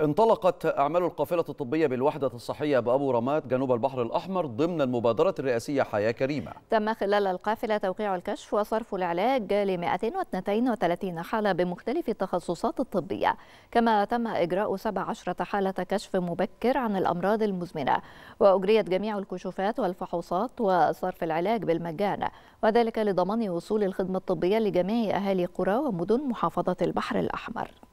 انطلقت أعمال القافلة الطبية بالوحدة الصحية بأبو رماد جنوب البحر الأحمر ضمن المبادرة الرئاسية حياة كريمة تم خلال القافلة توقيع الكشف وصرف العلاج ل 232 حالة بمختلف التخصصات الطبية كما تم إجراء 17 حالة كشف مبكر عن الأمراض المزمنة وأجريت جميع الكشوفات والفحوصات وصرف العلاج بالمجان وذلك لضمان وصول الخدمة الطبية لجميع أهالي قرى ومدن محافظة البحر الأحمر